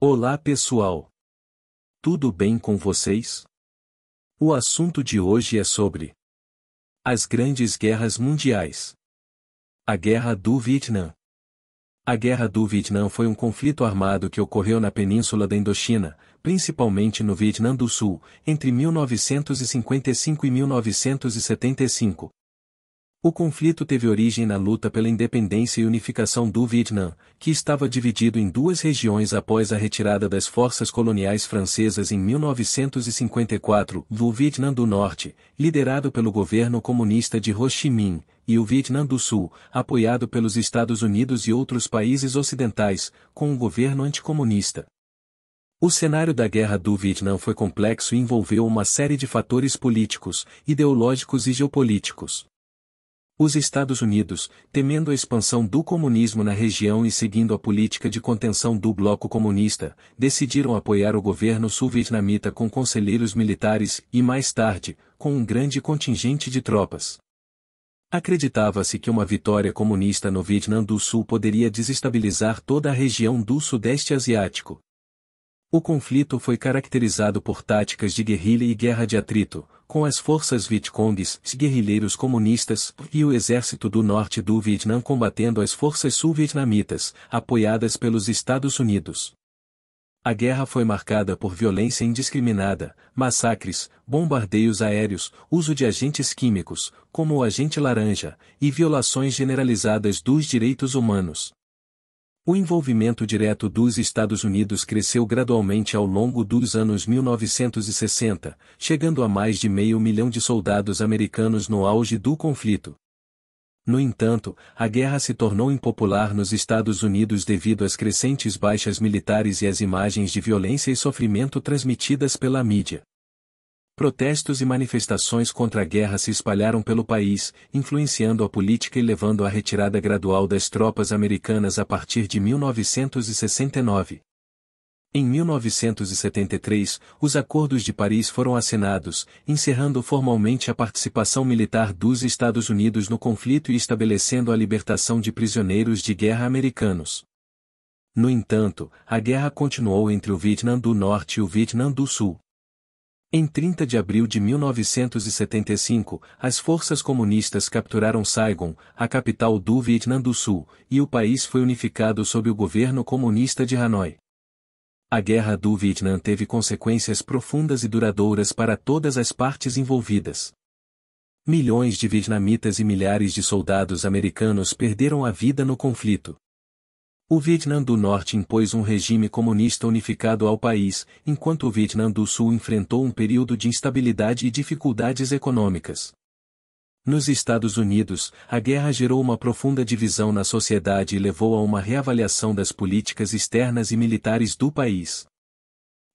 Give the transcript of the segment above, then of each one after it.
Olá pessoal! Tudo bem com vocês? O assunto de hoje é sobre as grandes guerras mundiais. A Guerra do Vietnã. A Guerra do Vietnã foi um conflito armado que ocorreu na península da Indochina, principalmente no Vietnã do Sul, entre 1955 e 1975, o conflito teve origem na luta pela independência e unificação do Vietnã, que estava dividido em duas regiões após a retirada das forças coloniais francesas em 1954, o Vietnã do Norte, liderado pelo governo comunista de Ho Chi Minh, e o Vietnã do Sul, apoiado pelos Estados Unidos e outros países ocidentais, com um governo anticomunista. O cenário da Guerra do Vietnã foi complexo e envolveu uma série de fatores políticos, ideológicos e geopolíticos. Os Estados Unidos, temendo a expansão do comunismo na região e seguindo a política de contenção do bloco comunista, decidiram apoiar o governo sul-vietnamita com conselheiros militares e mais tarde, com um grande contingente de tropas. Acreditava-se que uma vitória comunista no Vietnã do Sul poderia desestabilizar toda a região do Sudeste Asiático. O conflito foi caracterizado por táticas de guerrilha e guerra de atrito, com as forças Vietcongs, guerrilheiros comunistas, e o exército do norte do Vietnã combatendo as forças sul-vietnamitas, apoiadas pelos Estados Unidos. A guerra foi marcada por violência indiscriminada, massacres, bombardeios aéreos, uso de agentes químicos, como o agente laranja, e violações generalizadas dos direitos humanos. O envolvimento direto dos Estados Unidos cresceu gradualmente ao longo dos anos 1960, chegando a mais de meio milhão de soldados americanos no auge do conflito. No entanto, a guerra se tornou impopular nos Estados Unidos devido às crescentes baixas militares e às imagens de violência e sofrimento transmitidas pela mídia. Protestos e manifestações contra a guerra se espalharam pelo país, influenciando a política e levando à retirada gradual das tropas americanas a partir de 1969. Em 1973, os Acordos de Paris foram assinados, encerrando formalmente a participação militar dos Estados Unidos no conflito e estabelecendo a libertação de prisioneiros de guerra americanos. No entanto, a guerra continuou entre o Vietnã do Norte e o Vietnã do Sul. Em 30 de abril de 1975, as forças comunistas capturaram Saigon, a capital do Vietnã do Sul, e o país foi unificado sob o governo comunista de Hanoi. A Guerra do Vietnã teve consequências profundas e duradouras para todas as partes envolvidas. Milhões de vietnamitas e milhares de soldados americanos perderam a vida no conflito. O Vietnã do Norte impôs um regime comunista unificado ao país, enquanto o Vietnã do Sul enfrentou um período de instabilidade e dificuldades econômicas. Nos Estados Unidos, a guerra gerou uma profunda divisão na sociedade e levou a uma reavaliação das políticas externas e militares do país.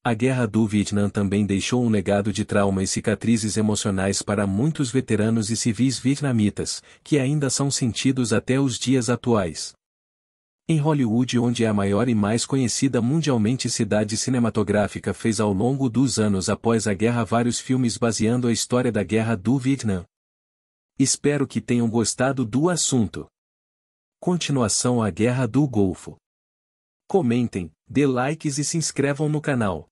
A Guerra do Vietnã também deixou um legado de trauma e cicatrizes emocionais para muitos veteranos e civis vietnamitas, que ainda são sentidos até os dias atuais. Em Hollywood, onde é a maior e mais conhecida mundialmente cidade cinematográfica, fez ao longo dos anos após a guerra vários filmes baseando a história da Guerra do Vietnã. Espero que tenham gostado do assunto. Continuação à Guerra do Golfo. Comentem, dê likes e se inscrevam no canal.